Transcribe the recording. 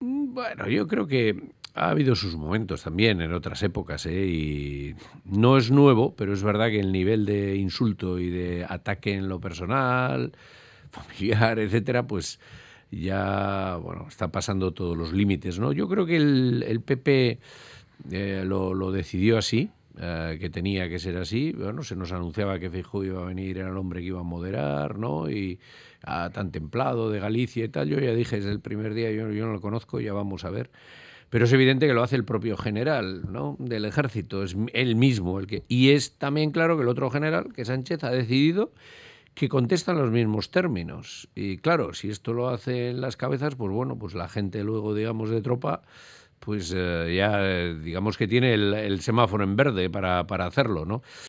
Mm, bueno, yo creo que ha habido sus momentos también en otras épocas, ¿eh? y no es nuevo, pero es verdad que el nivel de insulto y de ataque en lo personal, familiar, etcétera, pues ya bueno, está pasando todos los límites. ¿no? Yo creo que el, PP eh, lo, decidió así, eh, que tenía que ser así. Bueno, se nos anunciaba que Feijóo iba a venir, era el hombre que iba a moderar, ¿no? Y a ah, tan templado de Galicia y tal. Yo ya dije desde el primer día, yo, yo no lo conozco, ya vamos a ver. Pero es evidente que lo hace el propio general ¿no? del ejército, es él mismo el que... Y es también claro que el otro general, que Sánchez, ha decidido que contestan los mismos términos. Y claro, si esto lo hace en las cabezas, pues bueno, pues la gente luego, digamos, de tropa pues eh, ya eh, digamos que tiene el, el semáforo en verde para, para hacerlo, ¿no?